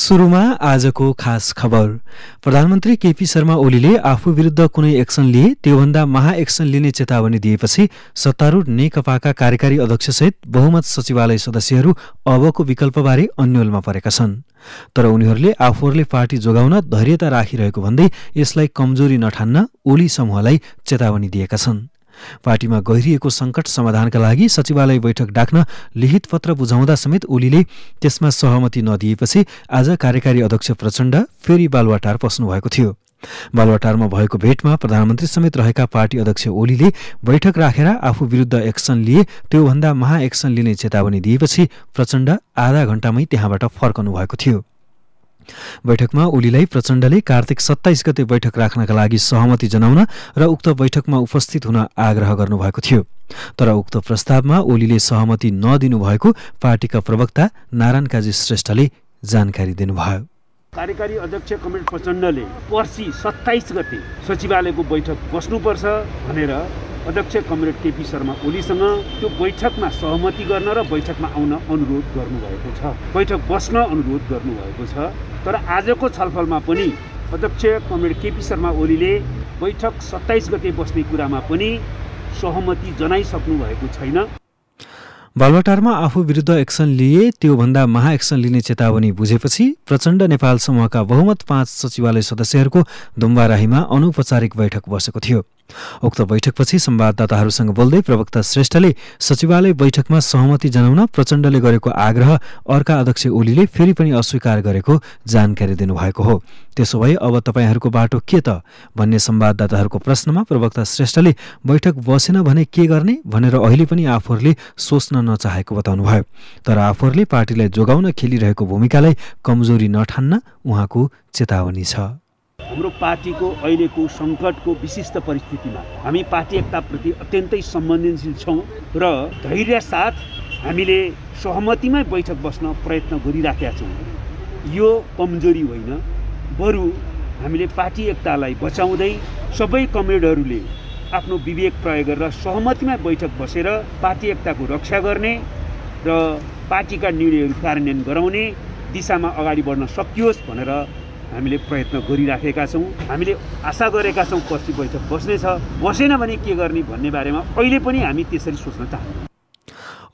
सुरुमा आजको खास खबर प्रधानमन्त्री केपी शर्मा ओलीले आफू विरूद्ध कुनै एक्सन लिए त्योभन्दा महाएक्सन लिने चेतावनी दिएपछि सत्तारूढ नेकपाका कार्यकारी अध्यक्षसहित बहुमत सचिवालय सदस्यहरू अबको विकल्पबारे अन्यलमा परेका छन् तर उनीहरूले आफूहरूले पार्टी जोगाउन धैर्यता राखिरहेको भन्दै यसलाई कमजोरी नठान्न ओली समूहलाई चेतावनी दिएका छन् पार्टीमा गहिरिएको सङ्कट समाधानका लागि सचिवालय बैठक डाक्न लिखित पत्र बुझाउँदा समेत ओलीले त्यसमा सहमति नदिएपछि आज कार्यकारी अध्यक्ष प्रचण्ड फेरि बालवाटार पस्नुभएको थियो बालुवाटारमा भएको भेटमा प्रधानमन्त्री समेत रहेका पार्टी अध्यक्ष ओलीले बैठक राखेर आफू विरुद्ध एक्सन लिए त्योभन्दा महाएक्सन लिने चेतावनी दिएपछि प्रचण्ड आधा घण्टामै त्यहाँबाट फर्कनु भएको थियो बैठकमा ओलीलाई प्रचण्डले कार्तिक सत्ताइस गते बैठक राख्नका लागि सहमति जनाउन र उक्त बैठकमा उपस्थित हुन आग्रह गर्नुभएको थियो तर उक्त प्रस्तावमा ओलीले सहमति नदिनु भएको पार्टीका प्रवक्ता नारायण काजी श्रेष्ठले जानकारी दिनुभयो कार्यकारी अध्यक्ष कमरेड प्रचण्डले पर्सि सत्ताइस गते सचिवालयको बैठक बस्नुपर्छ भनेर अध्यक्ष कमरेड केपी शर्मा ओलीसँग त्यो बैठकमा सहमति गर्न र बैठकमा आउन अनुरोध गर्नुभएको छ बैठक बस्न अनुरोध गर्नुभएको छ तर आजको छलफलमा पनि अध्यक्ष कमरेड केपी शर्मा ओलीले बैठक सत्ताइस गते बस्ने कुरामा पनि सहमति जनाइसक्नु भएको छैन बालवाटारमा आफू विरुद्ध एक्सन लिए त्योभन्दा महाएक्सन लिने चेतावनी बुझेपछि प्रचण्ड नेपाल समूहका बहुमत पाँच सचिवालय सदस्यहरूको दुम्बाराहीमा अनौपचारिक बैठक बसेको थियो उक्त बैठकपछि संवाददाताहरूसँग बोल्दै प्रवक्ता श्रेष्ठले सचिवालय बैठकमा सहमति जनाउन प्रचण्डले गरेको आग्रह अर्का अध्यक्ष ओलीले फेरि पनि अस्वीकार गरेको जानकारी दिनुभएको हो त्यसो भए अब तपाईँहरूको बाटो के त भन्ने संवाददाताहरूको प्रश्नमा प्रवक्ता श्रेष्ठले बैठक बसेन भने के गर्ने भनेर अहिले पनि आफूहरूले सोच्न नचाहेको बताउनुभयो तर आफूहरूले पार्टीलाई जोगाउन खेलिरहेको भूमिकालाई कमजोरी नठान्न उहाँको चेतावनी छ हाम्रो पार्टीको अहिलेको सङ्कटको विशिष्ट परिस्थितिमा हामी पार्टी एकताप्रति अत्यन्तै संवेदनशील छौँ र धैर्य साथ हामीले सहमतिमै बैठक बस्न प्रयत्न गरिराखेका छौँ यो कमजोरी होइन बरु हामीले पार्टी एकतालाई बचाउँदै सबै कमरेडहरूले आफ्नो विवेक प्रयोग गरेर सहमतिमा बैठक बसेर पार्टी एकताको रक्षा गर्ने र पार्टीका निर्णयहरू कार्यान्वयन गराउने दिशामा अगाडि बढ्न सकियोस् भनेर हामीले प्रयत्न गरिराखेका छौँ हामीले आशा गरेका छौँ पछि बैठक बस्नेछ बसेन भने के गर्ने भन्ने बारेमा अहिले पनि हामी त्यसरी सोच्न चाहन्छौँ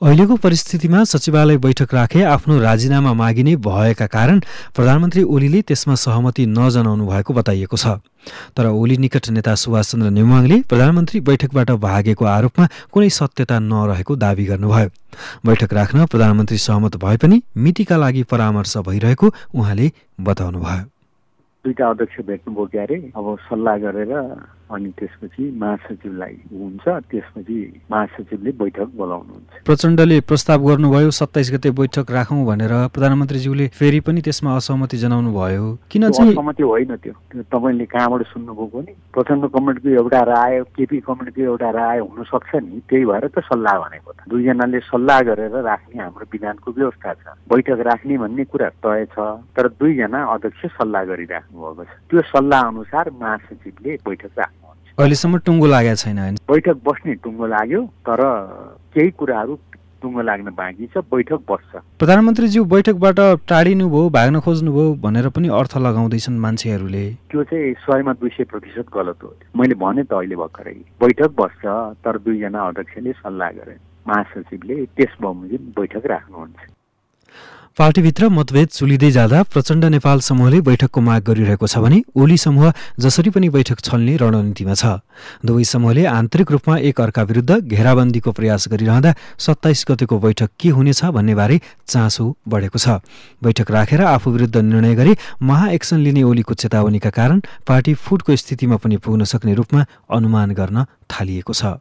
अहिलेको परिस्थितिमा सचिवालय बैठक राखे आफ्नो राजीनामा मागिने भएका कारण प्रधानमन्त्री ओलीले त्यसमा सहमति नजनाउनु भएको बताइएको छ तर ओली निकट नेता सुभाष चन्द्र नेवाङले प्रधानमन्त्री बैठकबाट भागेको आरोपमा कुनै सत्यता नरहेको दावी गर्नुभयो बैठक राख्न प्रधानमन्त्री सहमत भए पनि मितिका लागि परामर्श भइरहेको उहाँले बताउनुभयो दुईवटा अध्यक्ष भेट्नुभयो क्यारे अब सल्लाह गरेर अनि त्यसपछि महासचिवलाई हुन्छ त्यसपछि महासचिवले बैठक बोलाउनुहुन्छ प्रचण्डले प्रस्ताव गर्नुभयो सत्ताइस गते बैठक राखौँ भनेर प्रधानमन्त्रीज्यूले फेरि पनि त्यसमा असहमति जनाउनु भयो किन असहमति होइन त्यो तपाईँले कहाँबाट सुन्नुभएको नि प्रचण्ड कमेन्टको एउटा राय केपी कमिटीको एउटा राय हुन सक्छ नि त्यही भएर त सल्लाह भनेको त दुईजनाले सल्लाह गरेर राख्ने हाम्रो विधानको व्यवस्था छ बैठक राख्ने भन्ने कुरा तय छ तर दुईजना अध्यक्ष सल्लाह गरिराख्नु भएको छ त्यो सल्लाह अनुसार महासचिवले बैठक राख्नु अहिलेसम्म टुङ्गो लागेको छैन बैठक बस्ने टुङ्गो लाग्यो तर केही कुराहरू टुङ्गो लाग्न बाँकी छ बैठक बस्छ प्रधानमन्त्रीज्यू बैठकबाट टाढिनु भयो भाग्न खोज्नुभयो भनेर पनि अर्थ लगाउँदैछन् मान्छेहरूले त्यो चाहिँ सयमा दुई सय प्रतिशत गलत हो मैले भने त अहिले भर्खरै बैठक बस्छ तर दुईजना अध्यक्षले सल्लाह गरे महासचिवले त्यस बमोजिम बैठक राख्नुहुन्छ पार्टीभित्र मतभेद चुलिँदै जाँदा प्रचण्ड नेपाल समूहले बैठकको माग गरिरहेको छ भने ओली समूह जसरी पनि बैठक छल्ने रणनीतिमा छ दुवै समूहले आन्तरिक रूपमा एक अर्का विरुद्ध घेराबन्दीको प्रयास गरिरहँदा सत्ताइस गतेको बैठक के हुनेछ भन्नेबारे चासो बढेको छ बैठक राखेर आफू विरुद्ध निर्णय गरी महाएक्सन लिने ओलीको चेतावनीका कारण पार्टी फुटको स्थितिमा पनि पुग्न सक्ने रूपमा अनुमान गर्न थालिएको छ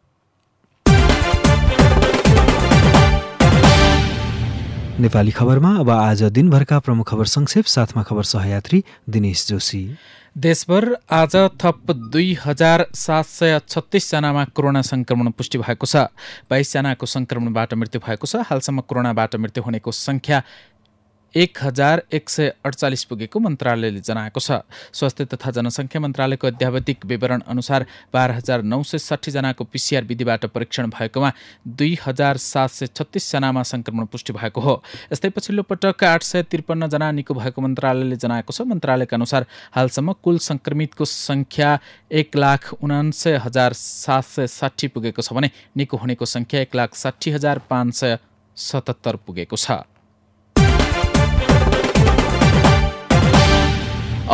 नेपाली खबरमा अब आज दिनभरका प्रमुख खबर संक्षेप साथमा खबर सहयात्री दिनेश जोशी देशभर आज थप दुई हजार सात सय छत्तिसजनामा कोरोना सङ्क्रमण पुष्टि भएको छ बाइसजनाको सङ्क्रमणबाट मृत्यु भएको छ हालसम्म कोरोनाबाट मृत्यु हुनेको सङ्ख्या एक हजार एक सय अडचालिस पुगेको मन्त्रालयले जनाएको छ स्वास्थ्य तथा जनसङ्ख्या मन्त्रालयको अध्यावधिक विवरण अनुसार बाह्र हजार नौ सय साठीजनाको पिसिआर विधिबाट परीक्षण भएकोमा दुई हजार सात सय छत्तिसजनामा सङ्क्रमण पुष्टि भएको हो यस्तै पछिल्लो पटक आठ सय त्रिपन्नजना निको भएको मन्त्रालयले जनाएको छ मन्त्रालयका अनुसार हालसम्म कुल सङ्क्रमितको सङ्ख्या एक लाख उनान्सय हजार सात सय साठी पुगेको छ भने निको हुनेको सङ्ख्या एक लाख साठी हजार पाँच सय सतहत्तर पुगेको छ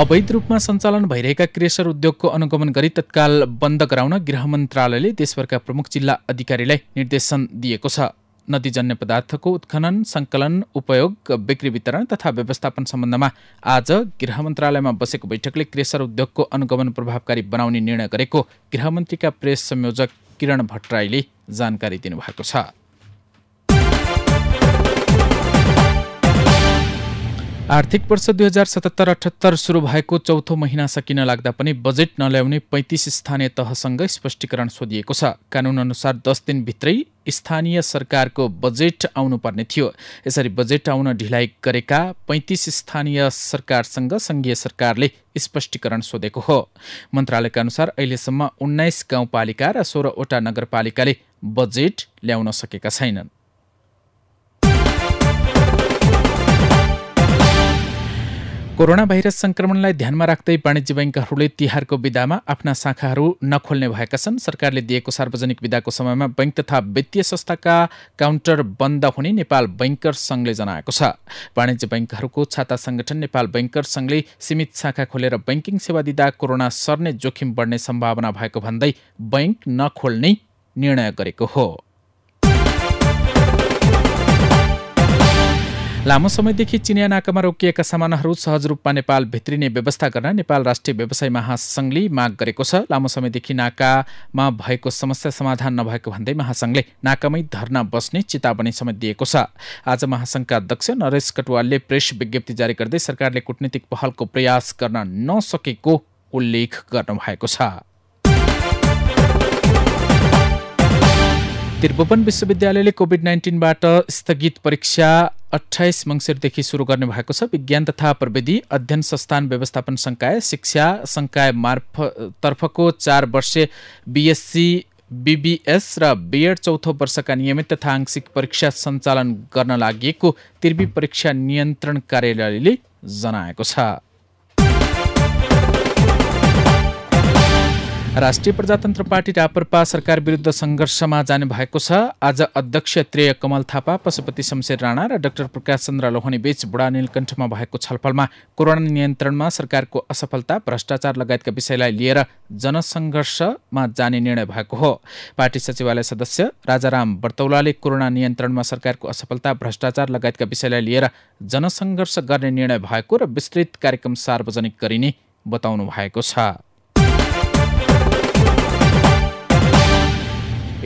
अवैध रूपमा सञ्चालन भइरहेका क्रेसर उद्योगको अनुगमन गरी तत्काल बन्द गराउन गृह मन्त्रालयले देशभरका प्रमुख जिल्ला अधिकारीलाई निर्देशन दिएको छ नदीजन्य पदार्थको उत्खनन सङ्कलन उपयोग बिक्री वितरण तथा व्यवस्थापन सम्बन्धमा आज गृह मन्त्रालयमा बसेको बैठकले क्रेसर उद्योगको अनुगमन प्रभावकारी बनाउने निर्णय गरेको गृहमन्त्रीका प्रेस संयोजक किरण भट्टराईले जानकारी दिनुभएको छ आर्थिक वर्ष दुई हजार सतहत्तर अठहत्तर सुरु भएको चौथो महिना सकिन लाग्दा पनि बजेट नल्याउने पैँतिस स्थानीय तहसँग स्पष्टीकरण सोधिएको छ अनुसार दस दिनभित्रै स्थानीय सरकारको बजेट आउनुपर्ने थियो यसरी बजेट आउन ढिलाइ गरेका पैँतिस स्थानीय सरकारसँग सङ्घीय सरकारले स्पष्टीकरण सोधेको हो मन्त्रालयका अनुसार अहिलेसम्म उन्नाइस गाउँपालिका र सोह्रवटा नगरपालिकाले बजेट ल्याउन सकेका छैनन् कोरोना भाइरस संक्रमणलाई ध्यानमा राख्दै वाणिज्य ब्याङ्कहरूले तिहारको विधामा आफ्ना शाखाहरू नखोल्ने भएका छन् सरकारले दिएको सार्वजनिक विधाको समयमा बैङ्क तथा वित्तीय संस्थाका काउन्टर बन्द हुने नेपाल बैङ्कर सङ्घले जनाएको छ वाणिज्य बैङ्कहरूको छाता संगठन नेपाल बैङ्कर सङ्घले सीमित शाखा खोलेर बैङ्किङ सेवा दिँदा कोरोना सर्ने जोखिम बढ्ने सम्भावना भएको भन्दै बैङ्क नखोल्ने निर्णय गरेको हो लामो समयदेखि चिनिया नाकामा रोकिएका सामानहरू सहज रूपमा नेपाल भित्रिने व्यवस्था गर्न नेपाल राष्ट्रिय व्यवसाय महासङ्घले माग गरेको छ लामो समयदेखि नाकामा भएको समस्या समाधान नभएको भन्दै महासङ्घले नाकामै धरना बस्ने चेतावनी समेत दिएको छ आज महासङ्घका अध्यक्ष नरेश कटुवालले प्रेस विज्ञप्ति जारी गर्दै सरकारले कुटनीतिक पहलको प्रयास गर्न नसकेको उल्लेख गर्नुभएको छ त्रिभुवन विश्वविद्यालयले कोभिड नाइन्टिनबाट स्थगित परीक्षा अठाइस मङ्सिरदेखि सुरु गर्ने भएको छ विज्ञान तथा प्रविधि अध्ययन संस्थान व्यवस्थापन सङ्काय शिक्षा सङ्काय मार्फ तर्फको चार वर्षे बिएससी बिबिएस र बिएड चौथो वर्षका नियमित तथा आंशिक परीक्षा सञ्चालन गर्न लागि त्रिवी परीक्षा नियन्त्रण कार्यालयले जनाएको छ राष्ट्रिय प्रजातन्त्र पार्टी रापरपा सरकार विरुद्ध सङ्घर्षमा जाने भएको छ आज अध्यक्ष त्रेय कमल थापा पशुपति शमशेर राणा र डाक्टर प्रकाश चन्द्र लोहनी बीच बुढा नीलकण्ठमा भएको छलफलमा कोरोना नियन्त्रणमा सरकारको असफलता भ्रष्टाचार लगायतका विषयलाई लिएर जनसङ्घर्षमा जाने निर्णय भएको हो पार्टी सचिवालय सदस्य राजाराम बर्तौलाले कोरोना नियन्त्रणमा सरकारको असफलता भ्रष्टाचार लगायतका विषयलाई लिएर जनसङ्घर्ष गर्ने निर्णय भएको र विस्तृत कार्यक्रम सार्वजनिक गरिने बताउनु भएको छ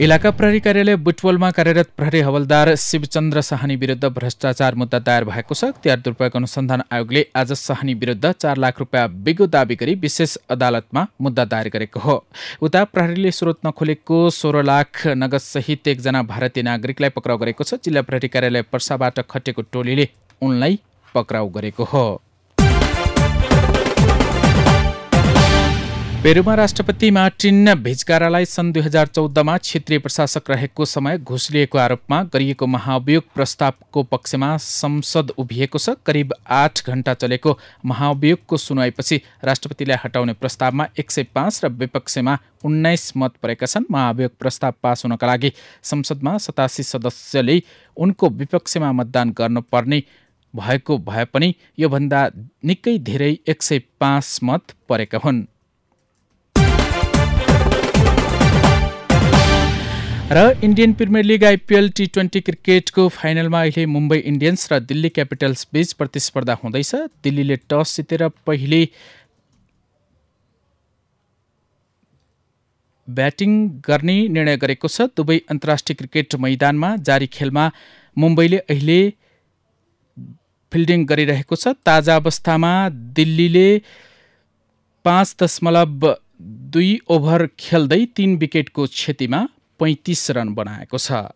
इलाका प्रहरी कार्यालय बुटवलमा कार्यरत प्रहरी हवलदार शिवचन्द्र साहनी विरुद्ध भ्रष्टाचार मुद्दा दायर भएको छ अख्तियार दुर्पयोग अनुसन्धान आयोगले आज साहनी विरुद्ध चार लाख रुपियाँ बिगो दावी गरी विशेष अदालतमा मुद्दा दायर गरेको हो उता प्रहरीले स्रोत नखोलेको सोह्र लाख नगदसहित एकजना भारतीय नागरिकलाई पक्राउ गरेको छ जिल्ला प्रहरी कार्यालय पर्साबाट खटेको टोलीले उनलाई पक्राउ गरेको हो पेरुमा राष्ट्रपति मार्टिन भिजकारालाई सन् दुई हजार चौधमा क्षेत्रीय प्रशासक रहेको समय घुस लिएको आरोपमा गरिएको महाभियोग प्रस्तावको पक्षमा संसद उभिएको छ करिब आठ घण्टा चलेको महाभियोगको सुनवाईपछि राष्ट्रपतिलाई हटाउने प्रस्तावमा एक सय पाँच र विपक्षमा उन्नाइस मत परेका छन् महाभियोग प्रस्ताव पास हुनका लागि संसदमा सतासी सदस्यले उनको विपक्षमा मतदान गर्नुपर्ने भएको भए पनि योभन्दा निकै धेरै एक सय पाँच मत परेका हुन् र Indian Premier League IPL T twenty क्रिकेटको फाइनलमा अहिले मुम्बई इन्डियन्स र दिल्ली क्यापिटल्स बीच प्रतिस्पर्धा हुँदैछ दिल्लीले टस जितेर पहिले ब्याटिङ गर्ने निर्णय गरेको छ दुवै अन्तर्राष्ट्रिय क्रिकेट मैदानमा जारी खेलमा मुम्बईले अहिले फिल्डिङ गरिरहेको छ ताजा अवस्थामा दिल्लीले पाँच दशमलव दुई ओभर खेल्दै तीन विकेटको क्षतिमा पैँतिस रन बनाएको छ